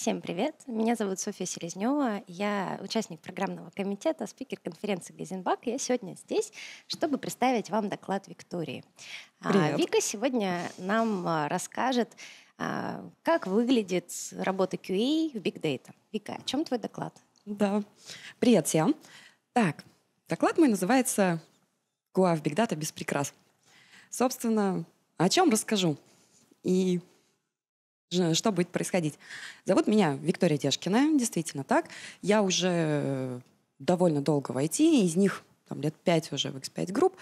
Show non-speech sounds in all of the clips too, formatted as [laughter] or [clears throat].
Всем привет! Меня зовут Софья Селезнева. Я участник программного комитета, спикер конференции «Газенбак». Я сегодня здесь, чтобы представить вам доклад Виктории. А, привет. Вика сегодня нам а, расскажет, а, как выглядит работа QA в Big Data. Вика, о чем твой доклад? Да. Привет всем. Так, доклад мой называется «QA в Big Data без прикрас». Собственно, о чем расскажу. И Э, что будет происходить. Зовут меня Виктория Дешкина, действительно так. Я уже довольно долго в IT, из них там, лет 5 уже в X5 Group,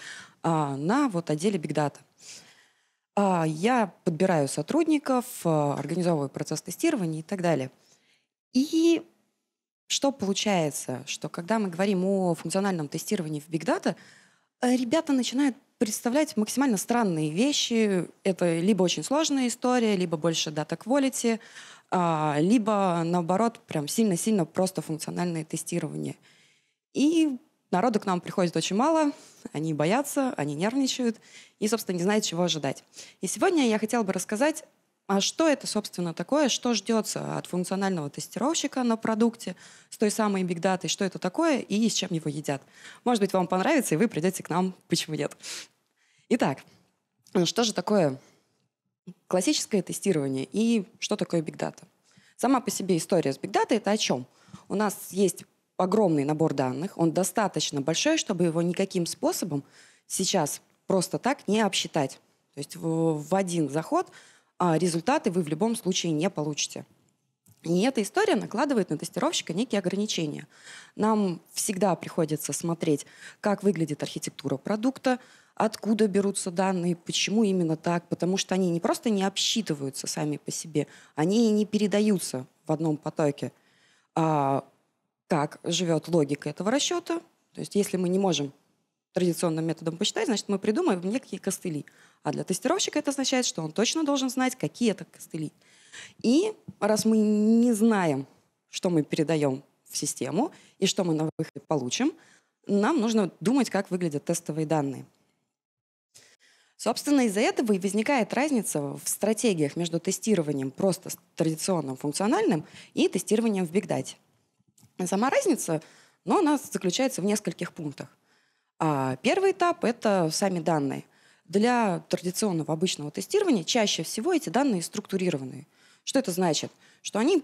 а, на вот отделе Big Data. А, я подбираю сотрудников, а, организовываю процесс тестирования и так далее. И что получается, что когда мы говорим о функциональном тестировании в Big Data, э, ребята начинают представлять максимально странные вещи. Это либо очень сложная история, либо больше дата quality, а, либо, наоборот, прям сильно-сильно просто функциональное тестирование. И народу к нам приходит очень мало, они боятся, они нервничают и, собственно, не знают, чего ожидать. И сегодня я хотела бы рассказать а что это, собственно, такое? Что ждется от функционального тестировщика на продукте с той самой Big Data? Что это такое и с чем его едят? Может быть, вам понравится, и вы придете к нам. Почему нет? Итак, ну что же такое классическое тестирование и что такое Big Data? Сама по себе история с Big Data — это о чем? У нас есть огромный набор данных, он достаточно большой, чтобы его никаким способом сейчас просто так не обсчитать. То есть в, в один заход — а, результаты вы в любом случае не получите. И эта история накладывает на тестировщика некие ограничения. Нам всегда приходится смотреть, как выглядит архитектура продукта, откуда берутся данные, почему именно так, потому что они не просто не обсчитываются сами по себе, они не передаются в одном потоке. А как живет логика этого расчета, то есть если мы не можем традиционным методом посчитать, значит, мы придумаем некие костыли. А для тестировщика это означает, что он точно должен знать, какие это костыли. И раз мы не знаем, что мы передаем в систему и что мы на выходе получим, нам нужно думать, как выглядят тестовые данные. Собственно, из-за этого и возникает разница в стратегиях между тестированием просто традиционным функциональным и тестированием в Big Data. Сама разница, но она заключается в нескольких пунктах. А первый этап — это сами данные — для традиционного обычного тестирования чаще всего эти данные структурированные. Что это значит? Что они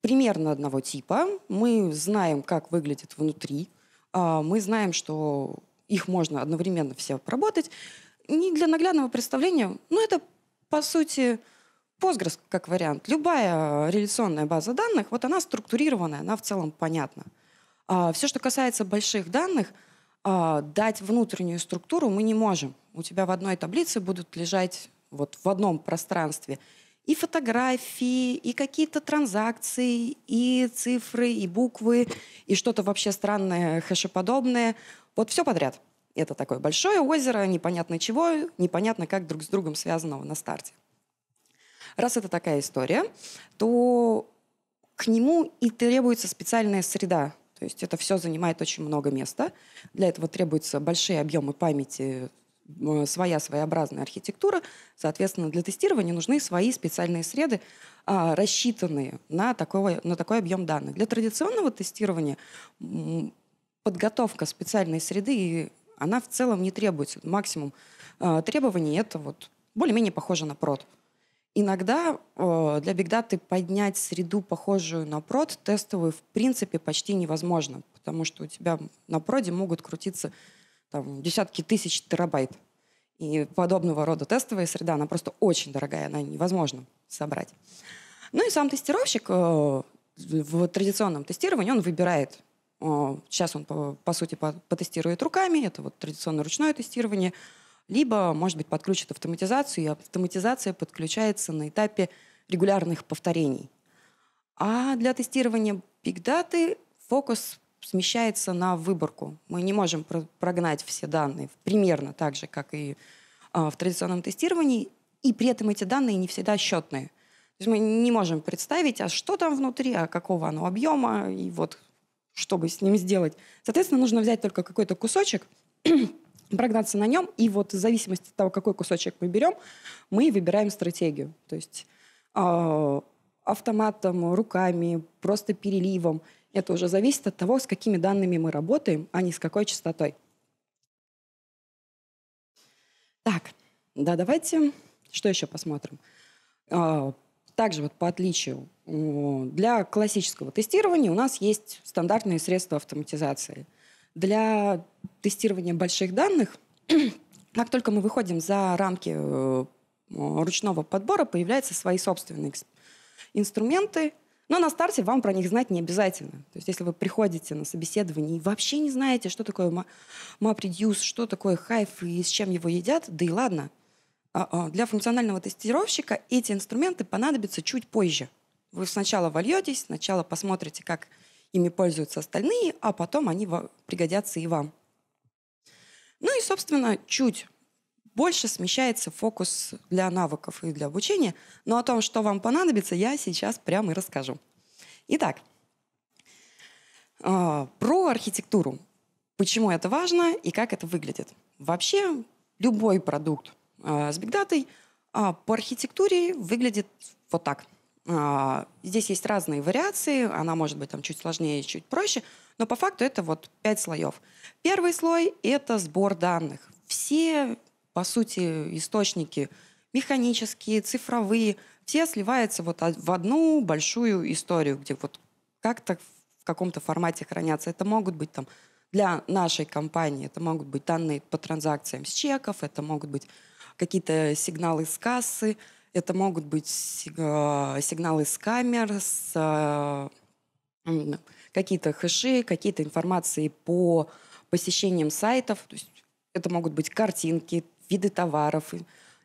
примерно одного типа, мы знаем, как выглядит внутри, а, мы знаем, что их можно одновременно все обработать. Не для наглядного представления, но это, по сути, Postgres как вариант. Любая реляционная база данных, вот она структурированная, она в целом понятна. А, все, что касается больших данных – а, дать внутреннюю структуру мы не можем. У тебя в одной таблице будут лежать вот в одном пространстве и фотографии, и какие-то транзакции, и цифры, и буквы, и что-то вообще странное, хэшеподобное. Вот все подряд. Это такое большое озеро, непонятно чего, непонятно как друг с другом связанного на старте. Раз это такая история, то к нему и требуется специальная среда, то есть это все занимает очень много места. Для этого требуются большие объемы памяти, своя своеобразная архитектура. Соответственно, для тестирования нужны свои специальные среды, а, рассчитанные на, такой на такой объем данных. Для традиционного тестирования подготовка специальной среды, она в целом не требуется. Максимум а, требований — это вот более-менее похоже на прод. Иногда э, для бигдаты поднять среду, похожую на прод, тестовую, в принципе, почти невозможно, потому что у тебя на проде могут крутиться там, десятки тысяч терабайт. И подобного рода тестовая среда, она просто очень дорогая, она невозможно собрать. Ну и сам тестировщик э, в традиционном тестировании, он выбирает э, Сейчас он, по, по сути, потестирует руками. Это вот традиционное ручное тестирование либо, может быть, подключат автоматизацию, и автоматизация подключается на этапе регулярных повторений. А для тестирования Big Data фокус смещается на выборку. Мы не можем прогнать все данные примерно так же, как и а, в традиционном тестировании, и при этом эти данные не всегда счетные. То есть мы не можем представить, а что там внутри, а какого оно объема, и вот что бы с ним сделать. Соответственно, нужно взять только какой-то кусочек прогнаться на нем, и вот в зависимости от того, какой кусочек мы берем, мы выбираем стратегию. То есть э, автоматом, руками, просто переливом. Это уже зависит от того, с какими данными мы работаем, а не с какой частотой. Так, да, давайте что еще посмотрим. Э, также вот по отличию для классического тестирования у нас есть стандартные средства автоматизации – для тестирования больших данных, [clears throat] как только мы выходим за рамки э, ручного подбора, появляются свои собственные инструменты, но на старте вам про них знать не обязательно. То есть если вы приходите на собеседование и вообще не знаете, что такое MapReduce, что такое Hive и с чем его едят, да и ладно. А, а, для функционального тестировщика эти инструменты понадобятся чуть позже. Вы сначала вольетесь, сначала посмотрите, как ими пользуются остальные, а потом они пригодятся и вам. Ну и, собственно, чуть больше смещается фокус для навыков и для обучения, но о том, что вам понадобится, я сейчас прямо и расскажу. Итак, а, про архитектуру. Почему это важно и как это выглядит. Вообще, любой продукт а, с бигдатой по архитектуре выглядит вот так – а, здесь есть разные вариации, она может быть там чуть сложнее, чуть проще, но по факту это вот пять слоев. Первый слой — это сбор данных. Все, по сути, источники механические, цифровые, все сливаются вот в одну большую историю, где вот как-то в каком-то формате хранятся. Это могут быть там для нашей компании, это могут быть данные по транзакциям с чеков, это могут быть какие-то сигналы с кассы, это могут быть э, сигналы с камер, с э, какие-то хэши, какие-то информации по посещениям сайтов. То есть это могут быть картинки, виды товаров,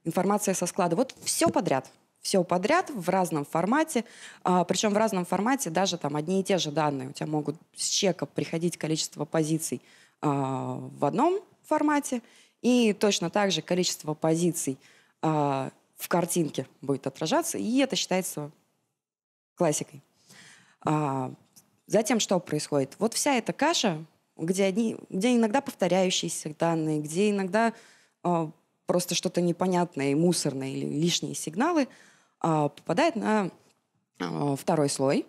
информация со склада. Вот все подряд. Все подряд в разном формате. А, причем в разном формате даже там одни и те же данные. У тебя могут с чека приходить количество позиций а, в одном формате и точно так же количество позиций а, в картинке будет отражаться, и это считается классикой. А, затем что происходит? Вот вся эта каша, где, одни, где иногда повторяющиеся данные, где иногда а, просто что-то непонятное, мусорное или лишние сигналы, а, попадает на а, второй слой,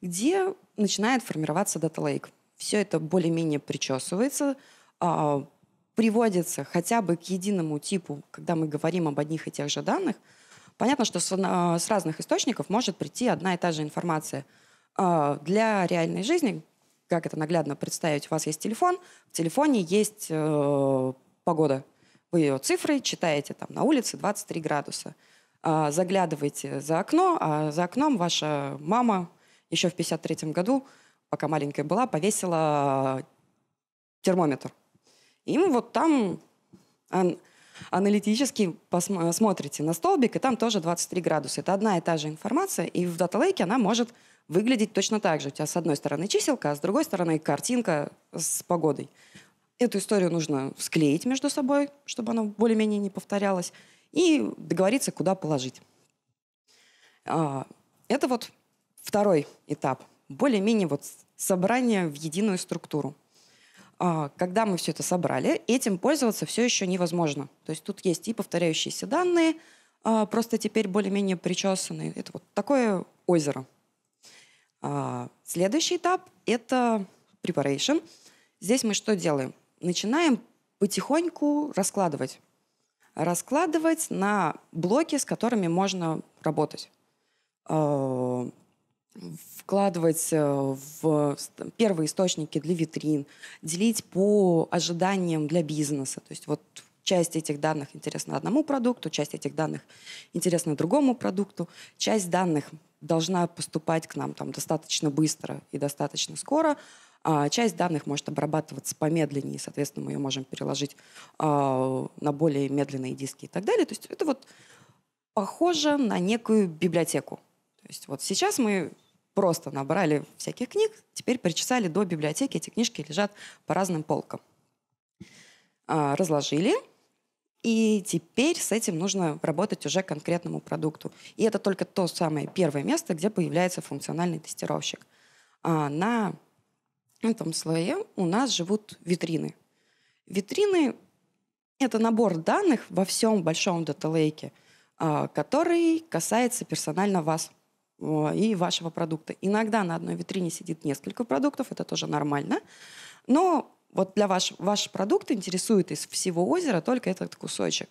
где начинает формироваться дата лейк. Все это более-менее причесывается, а, приводится хотя бы к единому типу, когда мы говорим об одних и тех же данных, понятно, что с, а, с разных источников может прийти одна и та же информация. А, для реальной жизни, как это наглядно представить, у вас есть телефон, в телефоне есть э, погода. Вы ее цифры читаете, там на улице 23 градуса. Э, заглядываете за окно, а за окном ваша мама еще в 53 году, пока маленькая была, повесила термометр им вот там ан аналитически смотрите на столбик, и там тоже 23 градуса. Это одна и та же информация, и в Data Lake она может выглядеть точно так же. У тебя с одной стороны чиселка, а с другой стороны картинка с погодой. Эту историю нужно склеить между собой, чтобы она более-менее не повторялась, и договориться, куда положить. А, это вот второй этап. Более-менее вот собрание в единую структуру. А, когда мы все это собрали, этим пользоваться все еще невозможно. То есть тут есть и повторяющиеся данные, а, просто теперь более-менее причесанные. Это вот такое озеро. А, следующий этап — это preparation. Здесь мы что делаем? Начинаем потихоньку раскладывать. Раскладывать на блоки, с которыми можно работать вкладывать э, в первые источники для витрин, делить по ожиданиям для бизнеса. То есть вот часть этих данных интересна одному продукту, часть этих данных интересна другому продукту, часть данных должна поступать к нам там, достаточно быстро и достаточно скоро, а часть данных может обрабатываться помедленнее, соответственно, мы ее можем переложить а, на более медленные диски и так далее. То есть это вот похоже на некую библиотеку. То есть вот сейчас мы просто набрали всяких книг, теперь причесали до библиотеки, эти книжки лежат по разным полкам. А, разложили, и теперь с этим нужно работать уже конкретному продукту. И это только то самое первое место, где появляется функциональный тестировщик. А, на этом слое у нас живут витрины. Витрины — это набор данных во всем большом даталейке, а, который касается персонально вас — и вашего продукта. Иногда на одной витрине сидит несколько продуктов, это тоже нормально. Но вот для ваш, ваш продукт интересует из всего озера только этот кусочек.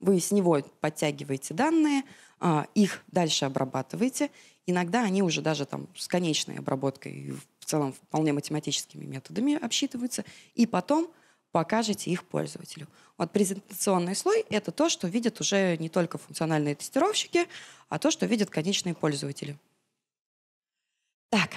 Вы с него подтягиваете данные, а, их дальше обрабатываете. Иногда они уже даже там с конечной обработкой, в целом вполне математическими методами обсчитываются. И потом покажете их пользователю. Вот презентационный слой — это то, что видят уже не только функциональные тестировщики, а то, что видят конечные пользователи. Так,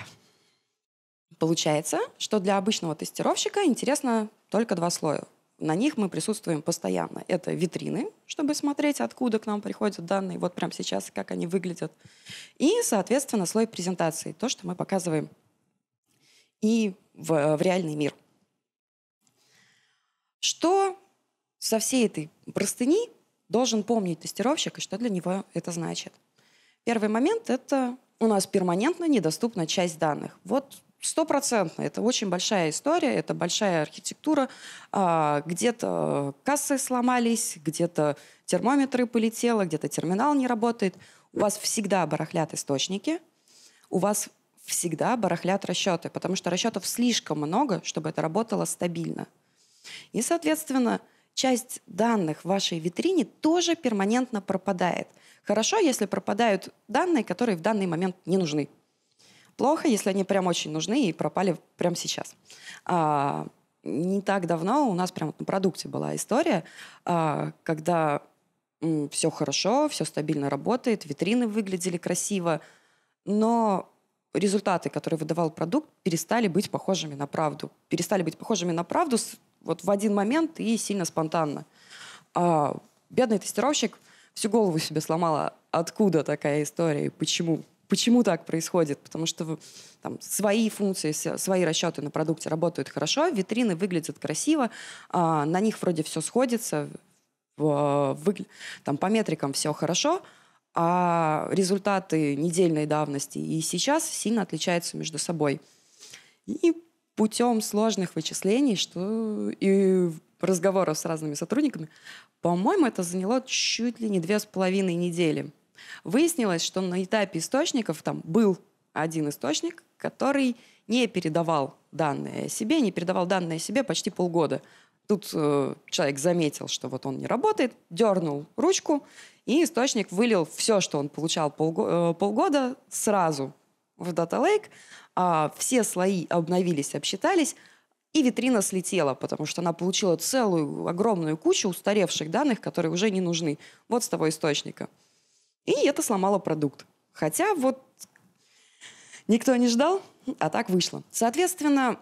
получается, что для обычного тестировщика интересно только два слоя. На них мы присутствуем постоянно. Это витрины, чтобы смотреть, откуда к нам приходят данные, вот прямо сейчас, как они выглядят. И, соответственно, слой презентации, то, что мы показываем и в, в реальный мир. Что со всей этой простыни должен помнить тестировщик и что для него это значит? Первый момент — это у нас перманентно недоступна часть данных. Вот стопроцентно. Это очень большая история, это большая архитектура. А, где-то кассы сломались, где-то термометры полетело, где-то терминал не работает. У вас всегда барахлят источники, у вас всегда барахлят расчеты, потому что расчетов слишком много, чтобы это работало стабильно – и, соответственно, часть данных в вашей витрине тоже перманентно пропадает. Хорошо, если пропадают данные, которые в данный момент не нужны. Плохо, если они прям очень нужны и пропали прямо сейчас. А, не так давно у нас прям на продукте была история, а, когда м, все хорошо, все стабильно работает, витрины выглядели красиво, но результаты, которые выдавал продукт, перестали быть похожими на правду. Перестали быть похожими на правду с вот в один момент и сильно спонтанно. А бедный тестировщик всю голову себе сломала, откуда такая история и почему. Почему так происходит? Потому что там, свои функции, свои расчеты на продукте работают хорошо, витрины выглядят красиво, а, на них вроде все сходится, в, выгля... там, по метрикам все хорошо, а результаты недельной давности и сейчас сильно отличаются между собой. И путем сложных вычислений что и разговоров с разными сотрудниками, по-моему, это заняло чуть ли не две с половиной недели. Выяснилось, что на этапе источников там был один источник, который не передавал данные о себе, не передавал данные о себе почти полгода. Тут э, человек заметил, что вот он не работает, дернул ручку, и источник вылил все, что он получал полго- э, полгода сразу в Data Lake а все слои обновились, обсчитались, и витрина слетела, потому что она получила целую огромную кучу устаревших данных, которые уже не нужны. Вот с того источника. И это сломало продукт. Хотя вот никто не ждал, а так вышло. Соответственно,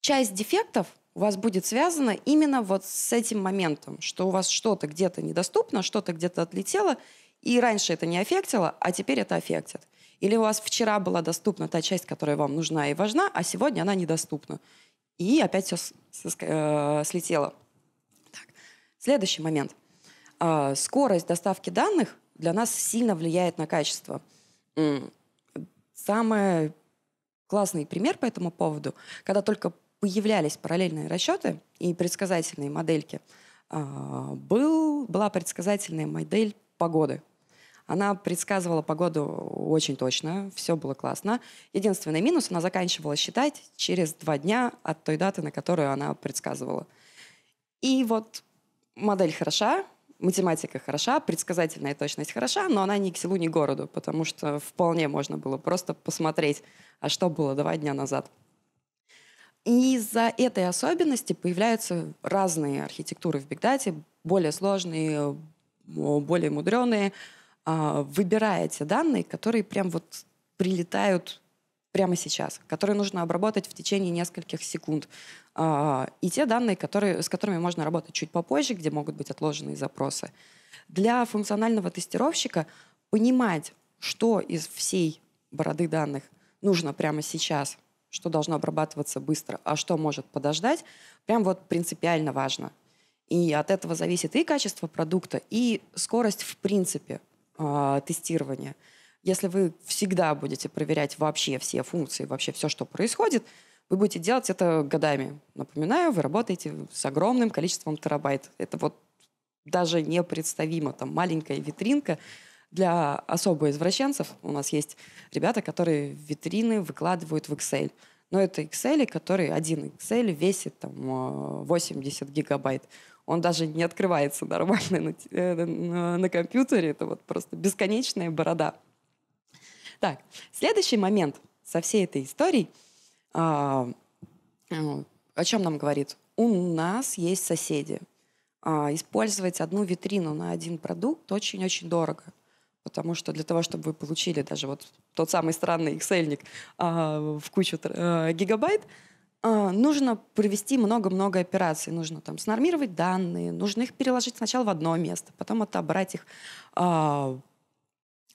часть дефектов у вас будет связана именно вот с этим моментом, что у вас что-то где-то недоступно, что-то где-то отлетело, и раньше это не аффектило, а теперь это аффектит. Или у вас вчера была доступна та часть, которая вам нужна и важна, а сегодня она недоступна. И опять все с, с, э, слетело. Так. Следующий момент. Э, скорость доставки данных для нас сильно влияет на качество. Самый классный пример по этому поводу, когда только появлялись параллельные расчеты и предсказательные модельки, а, был, была предсказательная модель погоды. Она предсказывала погоду очень точно, все было классно. Единственный минус, она заканчивала считать через два дня от той даты, на которую она предсказывала. И вот модель хороша, математика хороша, предсказательная точность хороша, но она ни к селу, ни к городу, потому что вполне можно было просто посмотреть, а что было два дня назад. И из-за этой особенности появляются разные архитектуры в Бигдате, более сложные, более мудреные, а, выбираете данные, которые прям вот прилетают прямо сейчас, которые нужно обработать в течение нескольких секунд. А, и те данные, которые, с которыми можно работать чуть попозже, где могут быть отложенные запросы. Для функционального тестировщика понимать, что из всей бороды данных нужно прямо сейчас, что должно обрабатываться быстро, а что может подождать, прям вот принципиально важно. И от этого зависит и качество продукта, и скорость в принципе э, тестирования. Если вы всегда будете проверять вообще все функции, вообще все, что происходит, вы будете делать это годами. Напоминаю, вы работаете с огромным количеством терабайт. Это вот даже непредставимо. Там маленькая витринка для особо извращенцев. У нас есть ребята, которые витрины выкладывают в Excel. Но это Excel, который один Excel весит там 80 а, гигабайт он даже не открывается нормально э, на, на, на компьютере. Это вот просто бесконечная борода. Так, следующий момент со всей этой историей, а, э, о чем нам говорит? У нас есть соседи. А, использовать одну витрину на один продукт очень-очень дорого. Потому что для того, чтобы вы получили даже вот тот самый странный excel а, в кучу а, гигабайт, а, нужно провести много-много операций. Нужно там снормировать данные, нужно их переложить сначала в одно место, потом отобрать их а,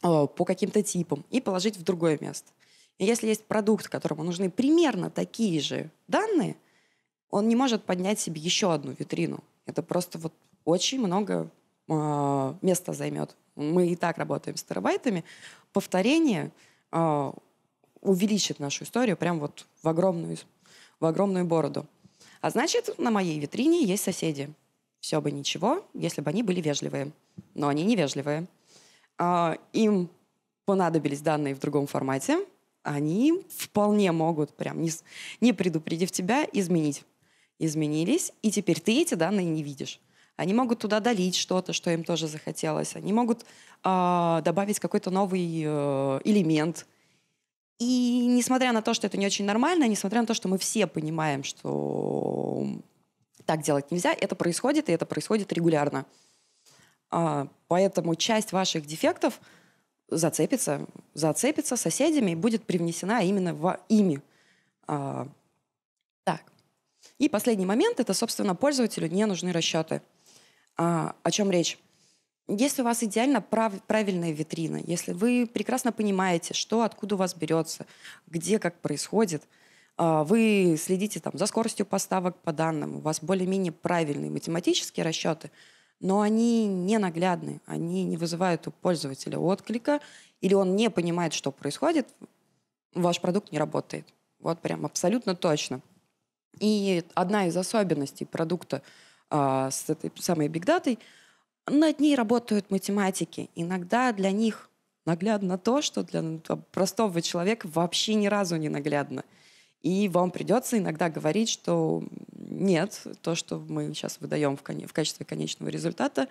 а, по каким-то типам и положить в другое место. И если есть продукт, которому нужны примерно такие же данные, он не может поднять себе еще одну витрину. Это просто вот очень много а, места займет. Мы и так работаем с терабайтами. Повторение а, увеличит нашу историю прям вот в огромную в огромную бороду. А значит, на моей витрине есть соседи. Все бы ничего, если бы они были вежливые. Но они невежливые. А, им понадобились данные в другом формате, они вполне могут, прям не, не предупредив тебя, изменить. Изменились, и теперь ты эти данные не видишь. Они могут туда долить что-то, что им тоже захотелось. Они могут э, добавить какой-то новый э, элемент – и несмотря на то, что это не очень нормально, несмотря на то, что мы все понимаем, что так делать нельзя, это происходит, и это происходит регулярно. А, поэтому часть ваших дефектов зацепится, зацепится соседями и будет привнесена именно в ими. А, так. И последний момент – это, собственно, пользователю не нужны расчеты. А, о чем речь? Если у вас идеально прав, правильная витрина, если вы прекрасно понимаете, что откуда у вас берется, где как происходит, а, вы следите там, за скоростью поставок по данным, у вас более-менее правильные математические расчеты, но они не наглядны, они не вызывают у пользователя отклика, или он не понимает, что происходит, ваш продукт не работает. Вот прям абсолютно точно. И одна из особенностей продукта э, с этой самой бигдатой – над ней работают математики. Иногда для них наглядно то, что для простого человека вообще ни разу не наглядно. И вам придется иногда говорить, что нет, то, что мы сейчас выдаем в, качестве конечного результата,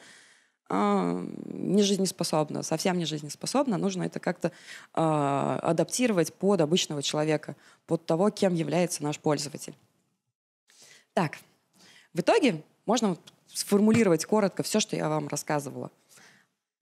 э, не жизнеспособно, совсем не жизнеспособно. Нужно это как-то а, адаптировать под обычного человека, под того, кем является наш пользователь. Так, в итоге можно сформулировать коротко все, что я вам рассказывала.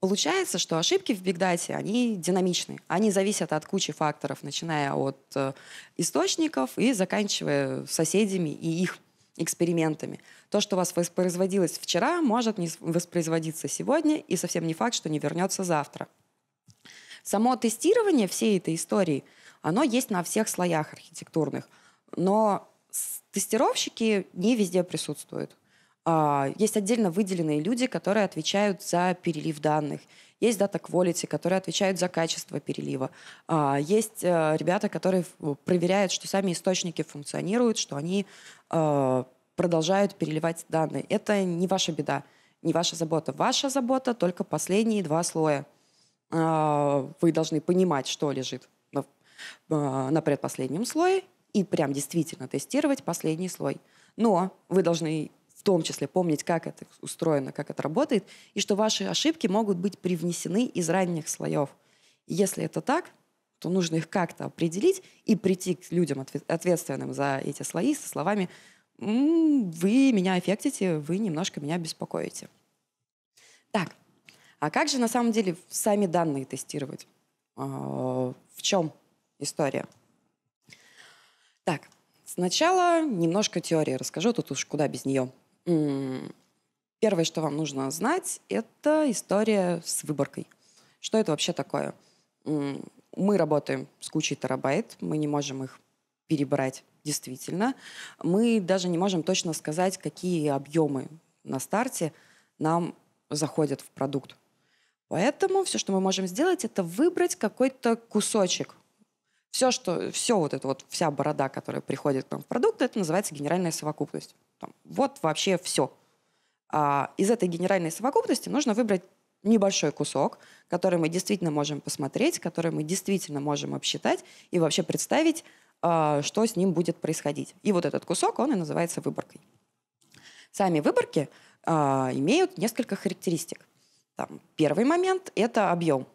Получается, что ошибки в бигдате, они динамичны. Они зависят от кучи факторов, начиная от э, источников и заканчивая соседями и их экспериментами. То, что у вас воспроизводилось вчера, может не воспроизводиться сегодня, и совсем не факт, что не вернется завтра. Само тестирование всей этой истории, оно есть на всех слоях архитектурных, но тестировщики не везде присутствуют. А, есть отдельно выделенные люди, которые отвечают за перелив данных. Есть Data Quality, которые отвечают за качество перелива. А, есть э, ребята, которые проверяют, что сами источники функционируют, что они э, продолжают переливать данные. Это не ваша беда, не ваша забота. Ваша забота только последние два слоя. А, вы должны понимать, что лежит на предпоследнем слое и прям действительно тестировать последний слой. Но вы должны том числе помнить, как это устроено, как это работает, и что ваши ошибки могут быть привнесены из ранних слоев. если это так, то нужно их как-то определить и прийти к людям, ответственным за эти слои, со словами «М -м, «Вы меня аффектите, вы немножко меня беспокоите». Так, а как же на самом деле сами данные тестировать? А, в чем история? Так, сначала немножко теории расскажу, тут уж куда без нее – Первое, что вам нужно знать, это история с выборкой. Что это вообще такое? Мы работаем с кучей терабайт, мы не можем их перебрать действительно. Мы даже не можем точно сказать, какие объемы на старте нам заходят в продукт. Поэтому все, что мы можем сделать, это выбрать какой-то кусочек. Все, что, все вот это вот, вся борода, которая приходит к нам в продукт, это называется генеральная совокупность там, вот вообще все. А из этой генеральной совокупности нужно выбрать небольшой кусок, который мы действительно можем посмотреть, который мы действительно можем обсчитать и вообще представить, а, что с ним будет происходить. И вот этот кусок, он и называется выборкой. Сами выборки а, имеют несколько характеристик. Там, первый момент – это объем.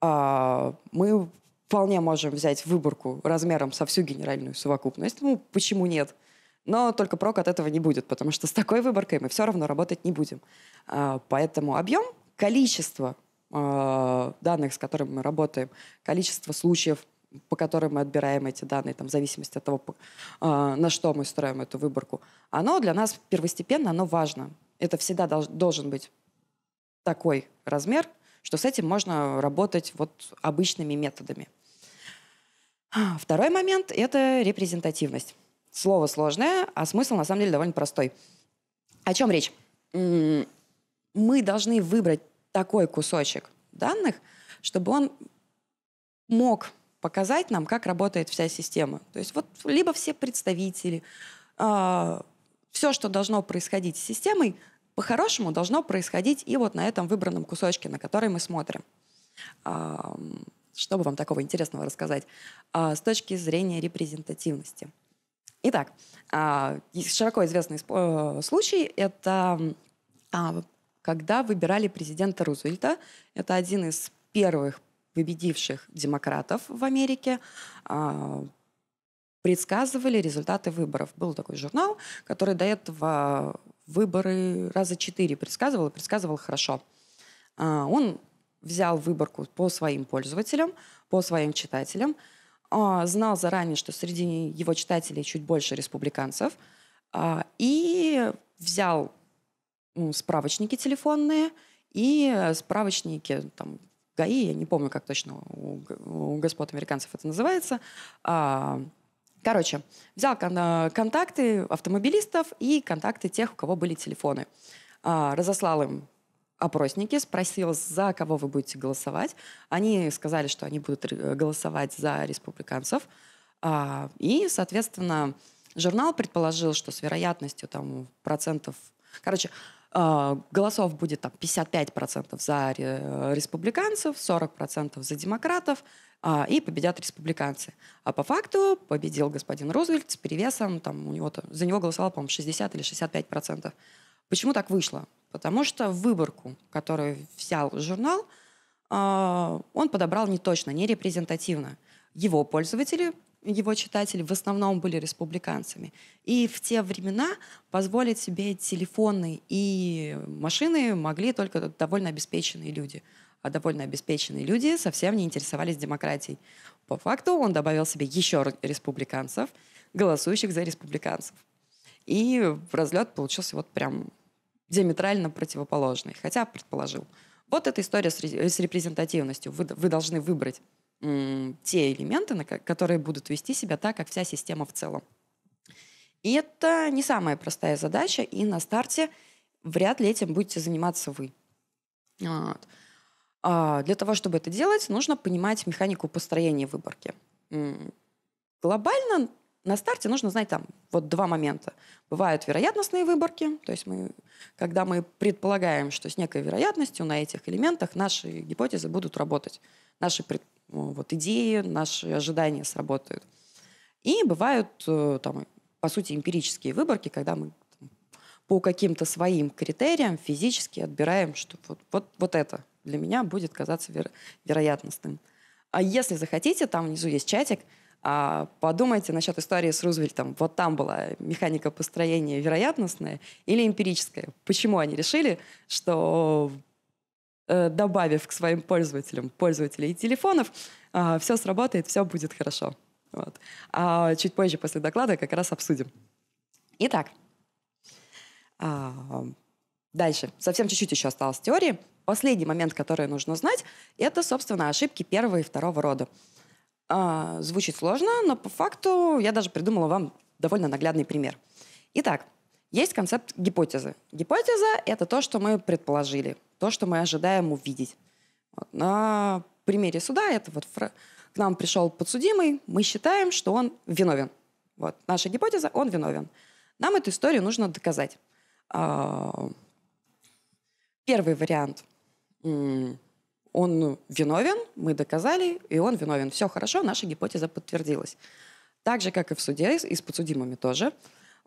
А, мы вполне можем взять выборку размером со всю генеральную совокупность. Ну, почему нет? Но только прок от этого не будет, потому что с такой выборкой мы все равно работать не будем. А, поэтому объем, количество а, данных, с которыми мы работаем, количество случаев, по которым мы отбираем эти данные, там, в зависимости от того, а, на что мы строим эту выборку, оно для нас первостепенно, оно важно. Это всегда должен быть такой размер, что с этим можно работать вот обычными методами. Второй момент – это репрезентативность. Слово сложное, а смысл на самом деле довольно простой. О чем речь? Мы должны выбрать такой кусочек данных, чтобы он мог показать нам, как работает вся система. То есть вот либо все представители, а, все, что должно происходить с системой, по-хорошему должно происходить и вот на этом выбранном кусочке, на который мы смотрим. чтобы вам такого интересного рассказать, а, с точки зрения репрезентативности – Итак, а, широко известный э, случай – это а, когда выбирали президента Рузвельта. Это один из первых победивших демократов в Америке а, предсказывали результаты выборов. Был такой журнал, который до этого выборы раза четыре предсказывал, и предсказывал хорошо. Он взял выборку по своим пользователям, по своим читателям – а, знал заранее, что среди его читателей чуть больше республиканцев, а, и взял справочники телефонные и справочники там, ГАИ, я не помню, как точно у господ американцев это называется. А, короче, взял контакты автомобилистов и контакты тех, у кого были телефоны. Разослал им опросники, спросил, за кого вы будете голосовать. Они сказали, что они будут э, голосовать за республиканцев. А, и, соответственно, журнал предположил, что с вероятностью там, процентов... Короче, а, голосов будет там, 55% за э, республиканцев, 40% за демократов, а, и победят республиканцы. А по факту победил господин Рузвельт с перевесом, там, у него, за него голосовало, по-моему, 60 или 65%. Почему так вышло? Потому что выборку, которую взял журнал, а, он подобрал не точно, не репрезентативно. Его пользователи, его читатели в основном были республиканцами. И в те времена позволить себе телефоны и машины могли только довольно обеспеченные люди. А довольно обеспеченные люди совсем не интересовались демократией. По факту он добавил себе еще республиканцев, голосующих за республиканцев. И разлет получился вот прям диаметрально противоположный, хотя предположил. Вот эта история с, репрезентативностью. Вы, вы должны выбрать те элементы, на, которые будут вести себя так, как вся система в целом. И это не самая простая задача, и на старте вряд ли этим будете заниматься вы. Вот. А для того, чтобы это делать, нужно понимать механику построения выборки. Глобально на старте нужно знать там вот два момента. Бывают вероятностные выборки, то есть мы когда мы предполагаем, что с некой вероятностью на этих элементах наши гипотезы будут работать, наши вот, идеи, наши ожидания сработают. И бывают э, там, по сути, эмпирические выборки, когда мы по каким-то своим критериям физически отбираем, что вот, вот, вот это для меня будет казаться веро вероятностным. А если захотите, там внизу есть чатик – а подумайте насчет истории с Рузвельтом. Вот там была механика построения вероятностная или эмпирическая. Почему они решили, что э, добавив к своим пользователям пользователей телефонов, э, все сработает, все будет хорошо. Вот. А чуть позже после доклада как раз обсудим. Итак, а, дальше. Совсем чуть-чуть еще осталось теории. Последний момент, который нужно знать, это, собственно, ошибки первого и второго рода. А, звучит сложно, но по факту я даже придумала вам довольно наглядный пример. Итак, есть концепт гипотезы. Гипотеза — это то, что мы предположили, то, что мы ожидаем увидеть. Вот. На примере суда это вот фра... к нам пришел подсудимый, мы считаем, что он виновен. Вот наша гипотеза, он виновен. Нам эту историю нужно доказать. А, первый вариант он ну, виновен, мы доказали, и он виновен. Все хорошо, наша гипотеза подтвердилась. Так же, как и в суде, и с подсудимыми тоже,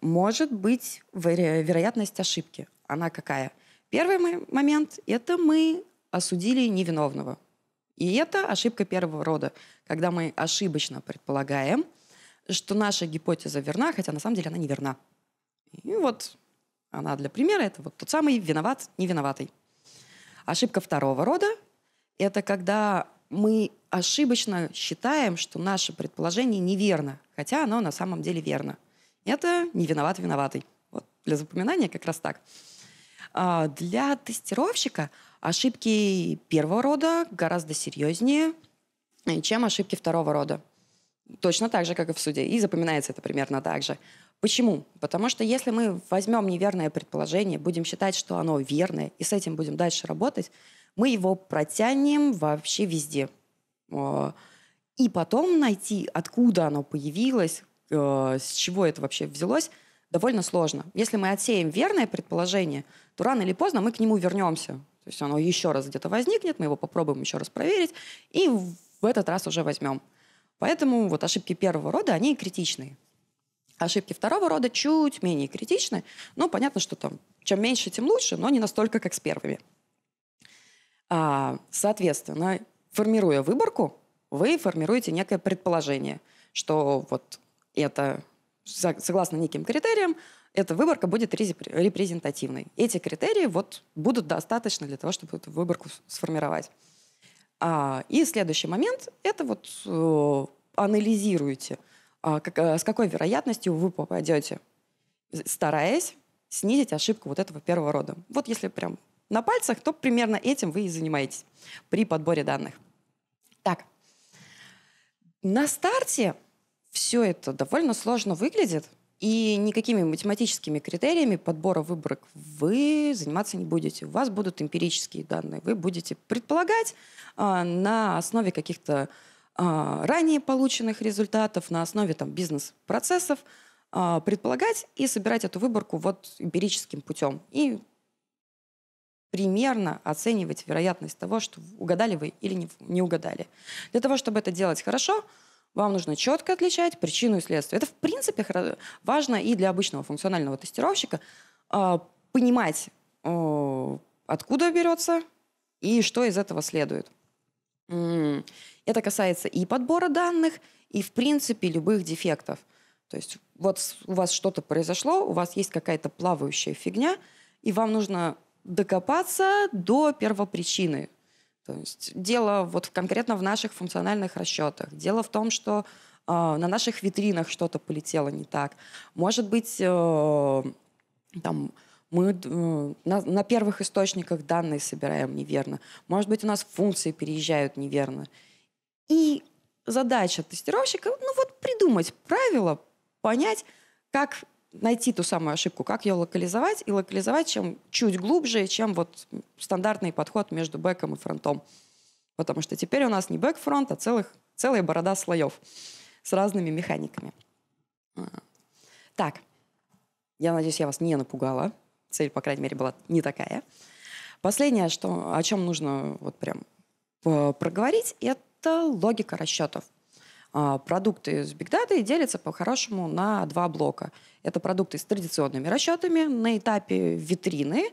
может быть вероятность ошибки. Она какая? Первый момент – это мы осудили невиновного. И это ошибка первого рода, когда мы ошибочно предполагаем, что наша гипотеза верна, хотя на самом деле она не верна. И вот она для примера – это вот тот самый виноват невиноватый. Ошибка второго рода это когда мы ошибочно считаем, что наше предположение неверно, хотя оно на самом деле верно. Это не виноват виноватый. Вот для запоминания как раз так. А для тестировщика ошибки первого рода гораздо серьезнее, э, чем ошибки второго рода. Точно так же, как и в суде. И запоминается это примерно так же. Почему? Потому что если мы возьмем неверное предположение, будем считать, что оно верное, и с этим будем дальше работать, мы его протянем вообще везде. А, и потом найти, откуда оно появилось, а, с чего это вообще взялось, довольно сложно. Если мы отсеем верное предположение, то рано или поздно мы к нему вернемся. То есть оно еще раз где-то возникнет, мы его попробуем еще раз проверить, и в этот раз уже возьмем. Поэтому вот ошибки первого рода, они критичные. Ошибки второго рода чуть менее критичны. Ну, понятно, что там чем меньше, тем лучше, но не настолько, как с первыми. А, соответственно, формируя выборку, вы формируете некое предположение, что вот это, согласно неким критериям, эта выборка будет репрезентативной. Эти критерии вот будут достаточно для того, чтобы эту выборку сформировать. А, и следующий момент – это вот э, анализируете, а, э, с какой вероятностью вы попадете, стараясь снизить ошибку вот этого первого рода. Вот если прям на пальцах, то примерно этим вы и занимаетесь при подборе данных. Так, на старте все это довольно сложно выглядит, и никакими математическими критериями подбора выборок вы заниматься не будете. У вас будут эмпирические данные. Вы будете предполагать а, на основе каких-то а, ранее полученных результатов, на основе там, бизнес-процессов, а, предполагать и собирать эту выборку вот эмпирическим путем. И примерно оценивать вероятность того, что угадали вы или не, не угадали. Для того, чтобы это делать хорошо, вам нужно четко отличать причину и следствие. Это, в принципе, важно и для обычного функционального тестировщика а, понимать, откуда берется и что из этого следует. Это касается и подбора данных, и, в принципе, любых дефектов. То есть вот у вас что-то произошло, у вас есть какая-то плавающая фигня, и вам нужно докопаться до первопричины. То есть дело вот конкретно в наших функциональных расчетах. Дело в том, что э, на наших витринах что-то полетело не так. Может быть, э, там мы э, на, на первых источниках данные собираем неверно. Может быть, у нас функции переезжают неверно. И задача тестировщика, ну вот придумать правила, понять, как найти ту самую ошибку, как ее локализовать, и локализовать чем чуть глубже, чем вот стандартный подход между бэком и фронтом. Потому что теперь у нас не бэк-фронт, а целых, целая борода слоев с разными механиками. А. Так, я надеюсь, я вас не напугала. Цель, по крайней мере, была не такая. Последнее, что, о чем нужно вот прям э, проговорить, это логика расчетов. А, продукты с бигдатой делятся по-хорошему на два блока. Это продукты с традиционными расчетами на этапе витрины.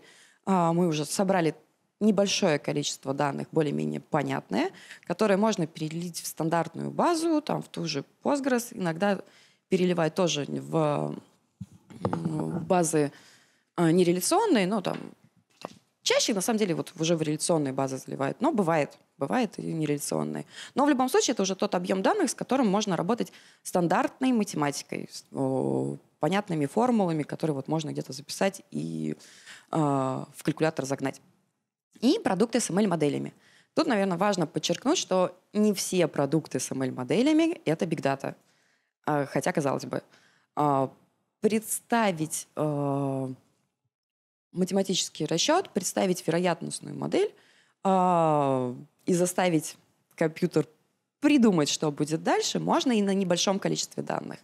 А, мы уже собрали небольшое количество данных, более-менее понятные, которые можно перелить в стандартную базу, там, в ту же Postgres, иногда переливать тоже в базы а, нереляционные, но там, там чаще, на самом деле, вот уже в реляционные базы заливают, но бывает, бывает и нереляционные. Но в любом случае это уже тот объем данных, с которым можно работать стандартной математикой, с понятными формулами, которые вот можно где-то записать и э, в калькулятор загнать. И продукты с ML-моделями. Тут, наверное, важно подчеркнуть, что не все продукты с ML-моделями — это big data. А, хотя, казалось бы, а, представить математический расчет, представить вероятностную модель э, и заставить компьютер придумать, что будет дальше, можно и на небольшом количестве данных.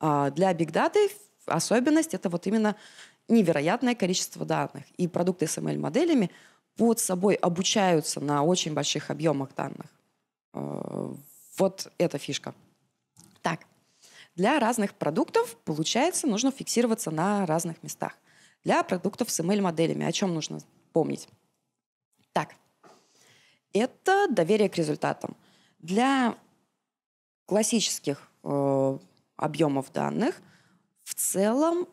Э, для Big Data особенность это вот именно невероятное количество данных. И продукты с ML моделями под собой обучаются на очень больших объемах данных. Э, вот эта фишка. Так, для разных продуктов, получается, нужно фиксироваться на разных местах. Для продуктов с ML-моделями о чем нужно помнить? Так, это доверие к результатам. Для классических э, объемов данных в целом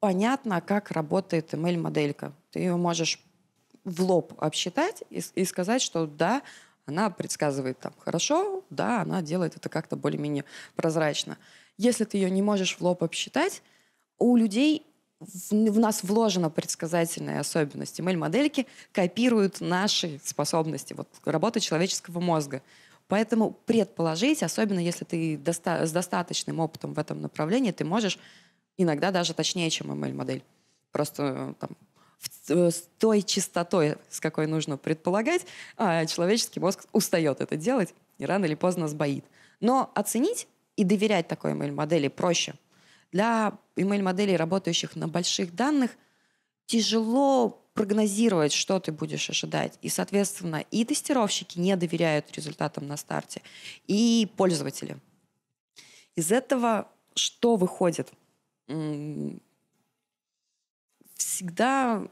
понятно, как работает ML-моделька. Ты ее можешь в лоб обсчитать и, и сказать, что да, она предсказывает там хорошо, да, она делает это как-то более-менее прозрачно. Если ты ее не можешь в лоб обсчитать, у людей в нас вложена предсказательная особенность. ML-модельки копируют наши способности, вот, работы человеческого мозга. Поэтому предположить, особенно если ты доста- с достаточным опытом в этом направлении, ты можешь иногда даже точнее, чем ML-модель. Просто там, в, э, с той частотой, с какой нужно предполагать, а человеческий мозг устает это делать и рано или поздно сбоит. Но оценить и доверять такой ML-модели проще, для email-моделей, работающих на больших данных, тяжело прогнозировать, что ты будешь ожидать. И, соответственно, и тестировщики не доверяют результатам на старте, и пользователи. Из этого что выходит? Всегда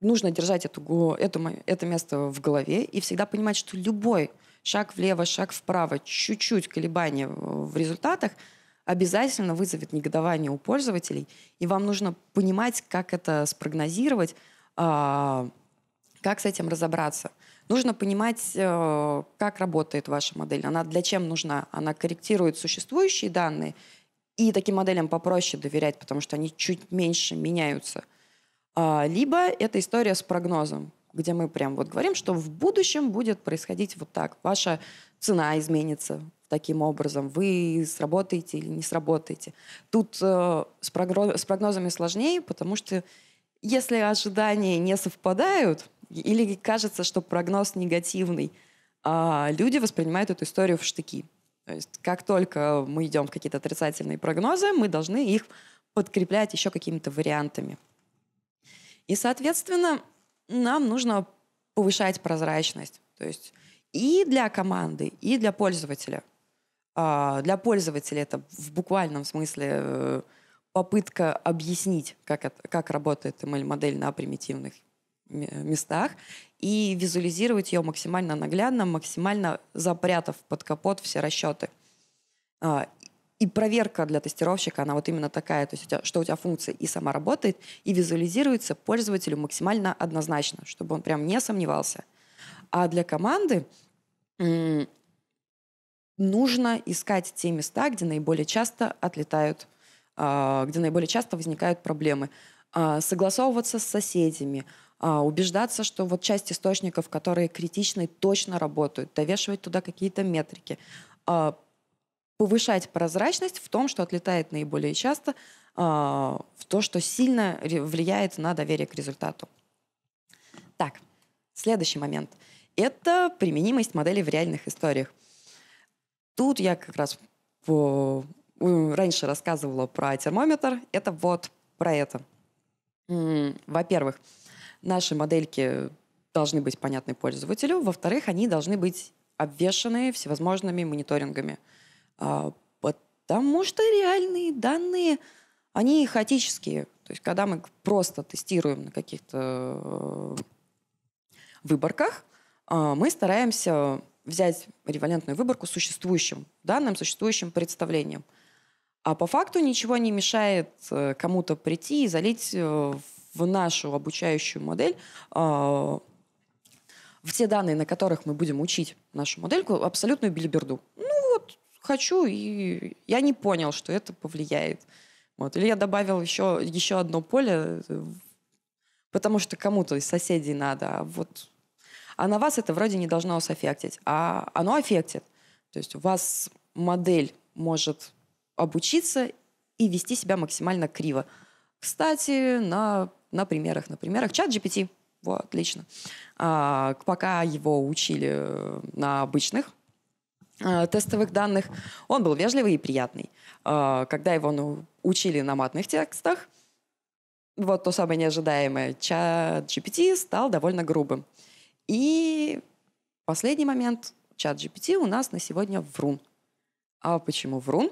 нужно держать эту, эту, это место в голове и всегда понимать, что любой шаг влево, шаг вправо, чуть-чуть колебания в результатах – обязательно вызовет негодование у пользователей, и вам нужно понимать, как это спрогнозировать, а, как с этим разобраться. Нужно понимать, э, как работает ваша модель, она для чем нужна, она корректирует существующие данные, и таким моделям попроще доверять, потому что они чуть меньше меняются. А, либо это история с прогнозом, где мы прям вот говорим, что в будущем будет происходить вот так. Ваша цена изменится, таким образом, вы сработаете или не сработаете. Тут э, с, прогноз, с прогнозами сложнее, потому что если ожидания не совпадают или кажется, что прогноз негативный, э, люди воспринимают эту историю в штыки. То есть как только мы идем в какие-то отрицательные прогнозы, мы должны их подкреплять еще какими-то вариантами. И, соответственно, нам нужно повышать прозрачность. То есть и для команды, и для пользователя – а, для пользователя это в буквальном смысле э, попытка объяснить, как, это, как работает ML-модель на примитивных местах и визуализировать ее максимально наглядно, максимально запрятав под капот все расчеты. А, и проверка для тестировщика, она вот именно такая, то есть у тебя, что у тебя функция и сама работает, и визуализируется пользователю максимально однозначно, чтобы он прям не сомневался. А для команды нужно искать те места, где наиболее часто отлетают, а, где наиболее часто возникают проблемы. А, согласовываться с соседями, а, убеждаться, что вот часть источников, которые критичны, точно работают, довешивать туда какие-то метрики, повышать прозрачность в том, что отлетает наиболее часто, в то, что сильно влияет на доверие к результату. Так, следующий момент – это применимость модели в реальных историях – Тут я как раз э, раньше рассказывала про термометр. Это вот про это. Во-первых, наши модельки должны быть понятны пользователю. Во-вторых, они должны быть обвешаны всевозможными мониторингами. А, потому что реальные данные, они хаотические. То есть когда мы просто тестируем на каких-то э, выборках, а, мы стараемся взять ревалентную выборку существующим данным, существующим представлением. А по факту ничего не мешает э, кому-то прийти и залить э, в нашу обучающую модель э, в те данные, на которых мы будем учить нашу модельку, абсолютную билиберду. Ну вот, хочу, и я не понял, что это повлияет. Вот. Или я добавил еще, еще одно поле, потому что кому-то из соседей надо, а вот а на вас это вроде не должно вас аффектить, а оно аффектит. То есть у вас модель может обучиться и вести себя максимально криво. Кстати, на, на примерах, на примерах чат GPT. Вот, отлично. А, пока его учили э, на обычных э, тестовых данных, он был вежливый и приятный. А, когда его ну, учили на матных текстах, вот то самое неожидаемое, чат GPT стал довольно грубым. И последний момент. Чат GPT у нас на сегодня врун. А почему врун?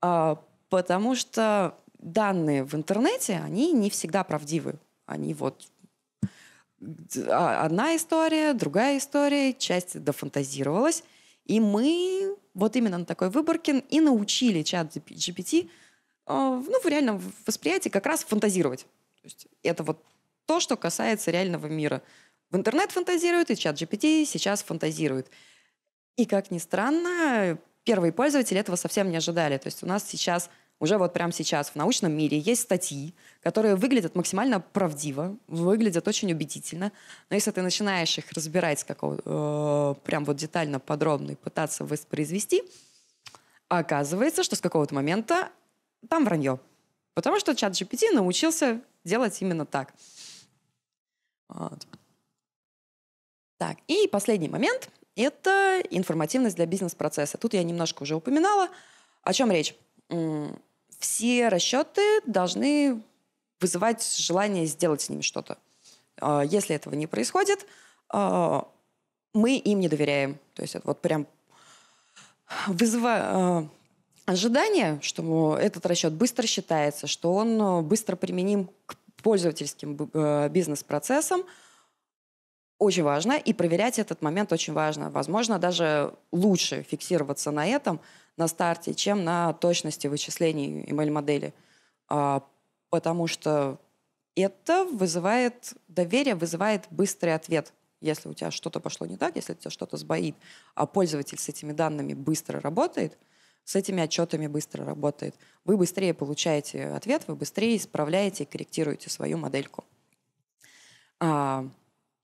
А, потому что данные в интернете, они не всегда правдивы. Они вот а, одна история, другая история, часть дофантазировалась. И мы вот именно на такой выборке и научили чат GPT а, ну, в реальном восприятии как раз фантазировать. То есть это вот то, что касается реального мира в интернет фантазирует, и чат GPT сейчас фантазирует. И, как ни странно, первые пользователи этого совсем не ожидали. То есть у нас сейчас, уже вот прямо сейчас в научном мире есть статьи, которые выглядят максимально правдиво, выглядят очень убедительно. Но если ты начинаешь их разбирать какого, э, прям вот детально, подробно и пытаться воспроизвести, оказывается, что с какого-то момента там вранье. Потому что чат GPT научился делать именно так. Вот. Так, и последний момент – это информативность для бизнес-процесса. Тут я немножко уже упоминала. О чем речь? Все расчеты должны вызывать желание сделать с ними что-то. А, если этого не происходит, а, мы им не доверяем. То есть это вот прям вызывает а, ожидание, что этот расчет быстро считается, что он быстро применим к пользовательским э, бизнес-процессам – очень важно, и проверять этот момент очень важно. Возможно, даже лучше фиксироваться на этом на старте, чем на точности вычислений ML-модели. А, потому что это вызывает доверие, вызывает быстрый ответ. Если у тебя что-то пошло не так, если у тебя что-то сбоит, а пользователь с этими данными быстро работает, с этими отчетами быстро работает, вы быстрее получаете ответ, вы быстрее исправляете и корректируете свою модельку. А,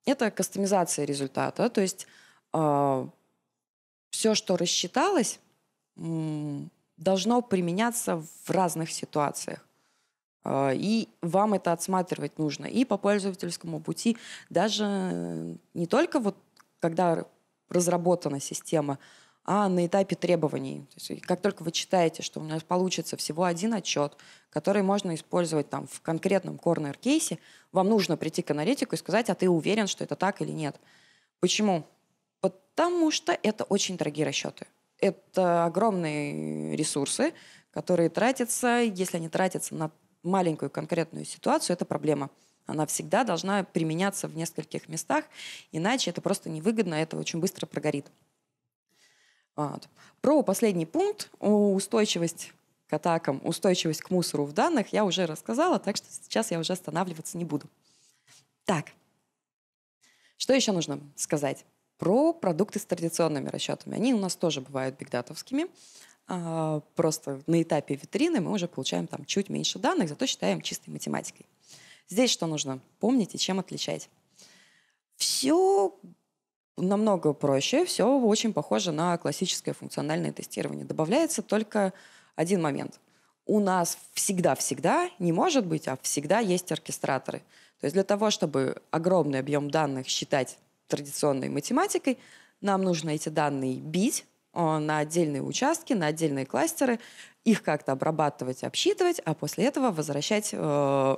это кастомизация результата, то есть э, а, все, что рассчиталось, должно применяться в разных ситуациях. А, и вам это отсматривать нужно. И по пользовательскому пути даже не только вот когда разработана система, а на этапе требований. То есть, как только вы читаете, что у нас получится всего один отчет, который можно использовать там, в конкретном корнер-кейсе, вам нужно прийти к аналитику и сказать, а ты уверен, что это так или нет. Почему? Потому что это очень дорогие расчеты. Это огромные ресурсы, которые тратятся. Если они тратятся на маленькую конкретную ситуацию, это проблема. Она всегда должна применяться в нескольких местах, иначе это просто невыгодно, это очень быстро прогорит. Вот. А, про последний пункт устойчивость к атакам, устойчивость к мусору в данных я уже рассказала, так что сейчас я уже останавливаться не буду. Так, что еще нужно сказать про продукты с традиционными расчетами? Они у нас тоже бывают бигдатовскими. А, просто на этапе витрины мы уже получаем там чуть меньше данных, зато считаем чистой математикой. Здесь что нужно помнить и чем отличать? Все намного проще. Все очень похоже на классическое функциональное тестирование. Добавляется только один момент. У нас всегда-всегда не может быть, а всегда есть оркестраторы. То есть для того, чтобы огромный объем данных считать традиционной математикой, нам нужно эти данные бить э, на отдельные участки, на отдельные кластеры, их как-то обрабатывать, обсчитывать, а после этого возвращать э,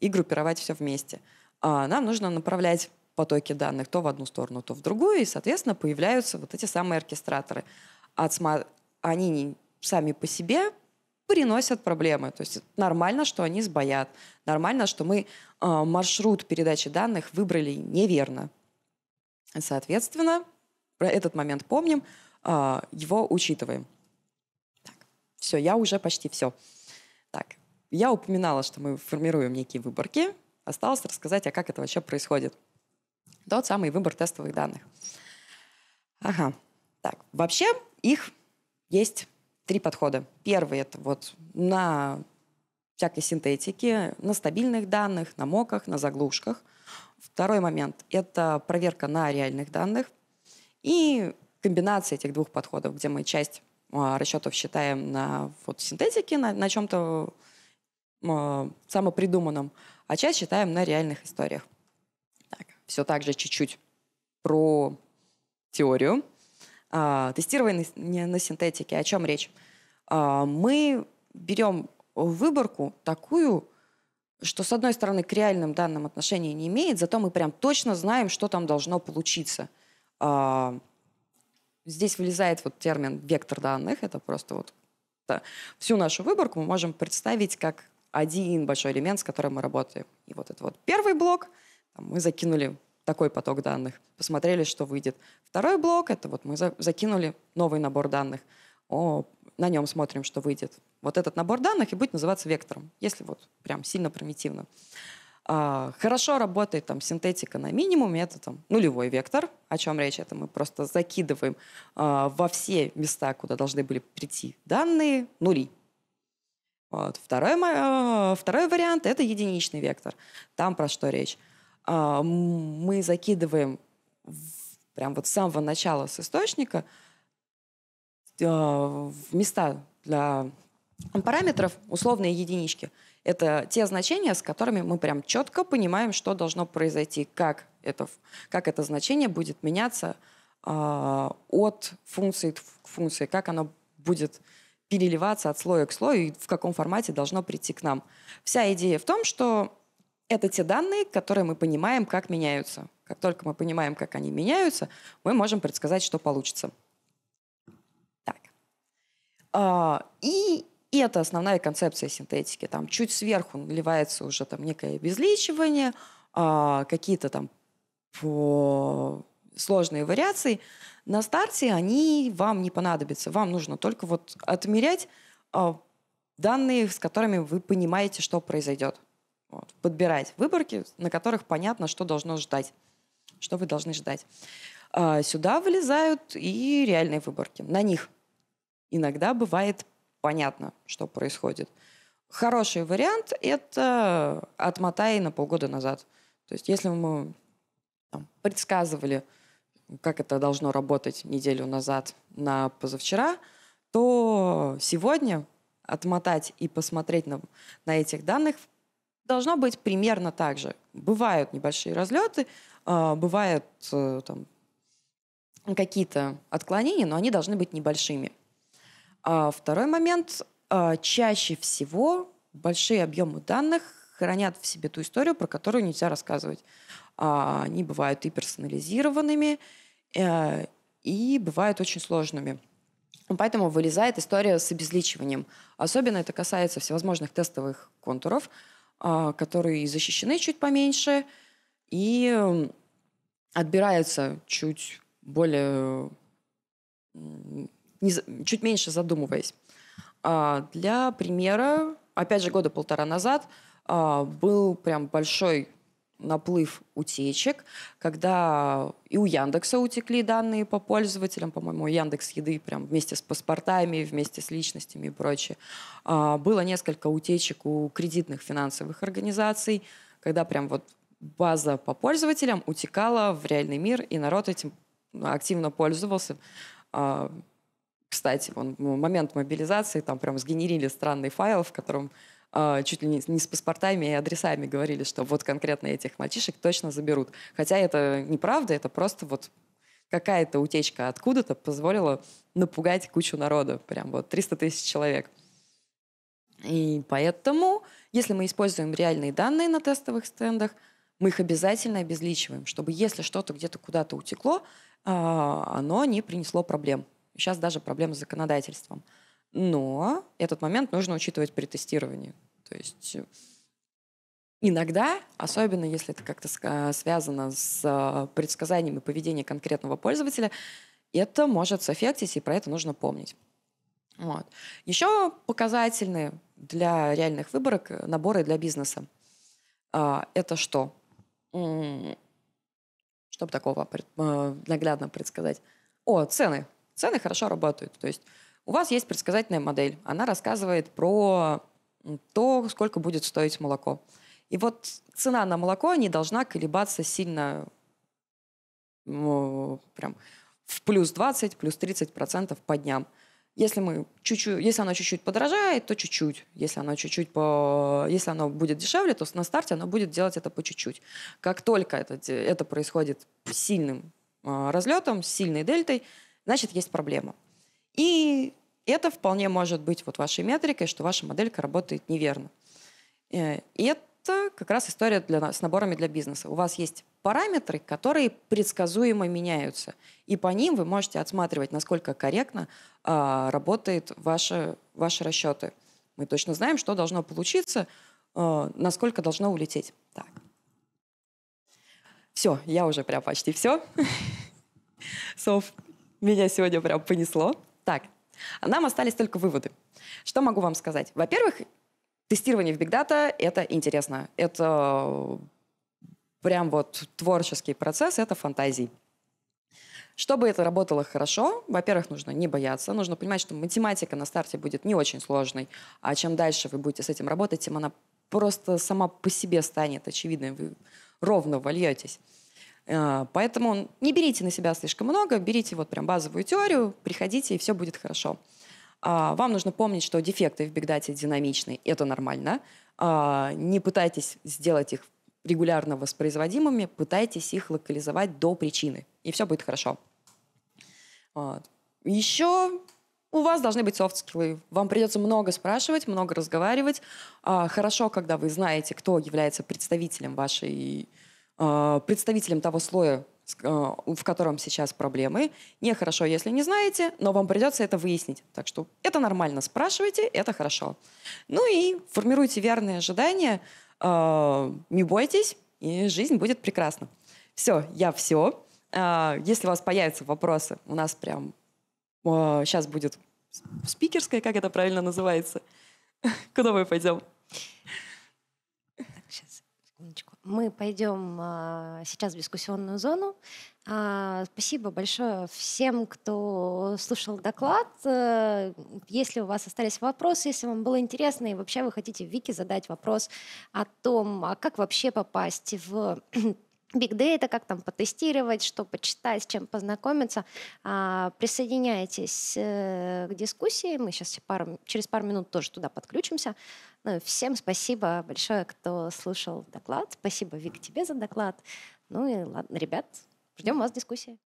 и группировать все вместе. А нам нужно направлять потоки данных то в одну сторону, то в другую, и, соответственно, появляются вот эти самые оркестраторы. Отсма... Они не сами по себе приносят проблемы. То есть нормально, что они сбоят. Нормально, что мы э, маршрут передачи данных выбрали неверно. Соответственно, про этот момент помним, э, его учитываем. Так, все, я уже почти все. Так, я упоминала, что мы формируем некие выборки. Осталось рассказать, а как это вообще происходит. Тот самый выбор тестовых данных. Ага. Так, вообще их есть три подхода. Первый – это вот на всякой синтетике, на стабильных данных, на моках, на заглушках. Второй момент – это проверка на реальных данных. И комбинация этих двух подходов, где мы часть а, расчетов считаем на вот, синтетике, на, на чем-то э, а, самопридуманном, а часть считаем на реальных историях все так же чуть-чуть про теорию. А, тестирование на, на синтетике. О чем речь? А, мы берем выборку такую, что, с одной стороны, к реальным данным отношения не имеет, зато мы прям точно знаем, что там должно получиться. А, здесь влезает вот термин «вектор данных». Это просто вот да, всю нашу выборку мы можем представить как один большой элемент, с которым мы работаем. И вот это вот первый блок — мы закинули такой поток данных, посмотрели, что выйдет. Второй блок — это вот мы закинули новый набор данных, о, на нем смотрим, что выйдет. Вот этот набор данных и будет называться вектором, если вот прям сильно примитивно. А, хорошо работает там синтетика на минимуме, это там нулевой вектор, о чем речь, это мы просто закидываем а, во все места, куда должны были прийти данные, нули. Вот. Второй, э, второй вариант — это единичный вектор. Там про что речь? А, мы закидываем прям вот с самого начала с источника а, в места для параметров условные единички. Это те значения, с которыми мы прям четко понимаем, что должно произойти, как это, как это значение будет меняться а, от функции к функции, как оно будет переливаться от слоя к слою и в каком формате должно прийти к нам. Вся идея в том, что это те данные, которые мы понимаем, как меняются. Как только мы понимаем, как они меняются, мы можем предсказать, что получится. Так. А, и это основная концепция синтетики. Там чуть сверху наливается уже там некое обезличивание, а, какие-то там сложные вариации. На старте они вам не понадобятся. Вам нужно только вот отмерять а, данные, с которыми вы понимаете, что произойдет. Вот. Подбирать выборки, на которых понятно, что должно ждать, что вы должны ждать. А сюда вылезают и реальные выборки. На них иногда бывает понятно, что происходит. Хороший вариант – это отмотай на полгода назад. То есть если мы там, предсказывали, как это должно работать неделю назад на позавчера, то сегодня отмотать и посмотреть на, на этих данных должно быть примерно так же. Бывают небольшие разлеты, а, бывают э, там, какие-то отклонения, но они должны быть небольшими. А, второй момент. А, чаще всего большие объемы данных хранят в себе ту историю, про которую нельзя рассказывать. Они бывают и персонализированными, э, и бывают очень сложными. Поэтому вылезает история с обезличиванием. Особенно это касается всевозможных тестовых контуров – а, которые защищены чуть поменьше и отбирается чуть более, не, чуть меньше задумываясь. А, для примера, опять же, года полтора назад а, был прям большой наплыв утечек, когда и у Яндекса утекли данные по пользователям, по-моему, Яндекс еды прям вместе с паспортами, вместе с личностями и прочее. А, было несколько утечек у кредитных финансовых организаций, когда прям вот база по пользователям утекала в реальный мир, и народ этим ну, активно пользовался. А, кстати, он, момент мобилизации, там прям сгенерили странный файл, в котором а, чуть ли не с паспортами и адресами говорили, что вот конкретно этих мальчишек точно заберут. Хотя это неправда, это просто вот какая-то утечка откуда-то позволила напугать кучу народа, прям вот 300 тысяч человек. И поэтому, если мы используем реальные данные на тестовых стендах, мы их обязательно обезличиваем, чтобы если что-то где-то куда-то утекло, а, оно не принесло проблем. Сейчас даже проблемы с законодательством. Но этот момент нужно учитывать при тестировании. То есть э, иногда, особенно если это как-то связано с э, предсказаниями поведения конкретного пользователя, это может софектить, и про это нужно помнить. Вот. Еще показательные для реальных выборок э, наборы для бизнеса. А, это что? Чтобы такого наглядно предсказать. О, цены. Цены хорошо работают. То есть у вас есть предсказательная модель. Она рассказывает про то, сколько будет стоить молоко. И вот цена на молоко не должна колебаться сильно прям в плюс 20, плюс 30 процентов по дням. Если мы чуть-чуть, если оно чуть-чуть подорожает, то чуть-чуть. Если оно чуть-чуть по, если оно будет дешевле, то на старте оно будет делать это по чуть-чуть. Как только это, это происходит сильным а, разлетом, сильной дельтой, значит есть проблема. И это вполне может быть вот вашей метрикой, что ваша моделька работает неверно. Э, и это как раз история для, с наборами для бизнеса. У вас есть параметры, которые предсказуемо меняются. И по ним вы можете отсматривать, насколько корректно э, а, работают ваши, ваши расчеты. Мы точно знаем, что должно получиться, э, насколько должно улететь. Так. Все, я уже прям почти все. [laughs] Соф, меня сегодня прям понесло. Так, нам остались только выводы. Что могу вам сказать? Во-первых, тестирование в Big Data — это интересно. Это э, прям вот творческий процесс, это фантазии. Чтобы это работало хорошо, во-первых, нужно не бояться, нужно понимать, что математика на старте будет не очень сложной, а чем дальше вы будете с этим работать, тем она просто сама по себе станет очевидной, вы ровно вольетесь. Э, поэтому не берите на себя слишком много, берите вот прям базовую теорию, приходите, и все будет хорошо. А, вам нужно помнить, что дефекты в бигдате динамичны, это нормально. А, не пытайтесь сделать их регулярно воспроизводимыми, пытайтесь их локализовать до причины, и все будет хорошо. Вот. Еще у вас должны быть софт-скиллы. Вам придется много спрашивать, много разговаривать. А, хорошо, когда вы знаете, кто является представителем вашей Э, представителям того слоя, э, в котором сейчас проблемы. Нехорошо, если не знаете, но вам придется это выяснить. Так что это нормально, спрашивайте, это хорошо. Ну и формируйте верные ожидания, э, не бойтесь, и жизнь будет прекрасна. Все, я все. Если у вас появятся вопросы, у нас прям сейчас будет спикерская, как это правильно называется, [laughs] куда мы пойдем? мы пойдем а, сейчас в дискуссионную зону. А, спасибо большое всем, кто слушал доклад. Э, если у вас остались вопросы, если вам было интересно и вообще вы хотите Вики задать вопрос о том, а как вообще попасть в Big Data, как там потестировать, что почитать, с чем познакомиться. А, присоединяйтесь э, к дискуссии. Мы сейчас пару, через пару минут тоже туда подключимся. Ну, всем спасибо большое, кто слушал доклад. Спасибо, Вик, тебе за доклад. Ну и ладно, ребят, ждем вас в дискуссии.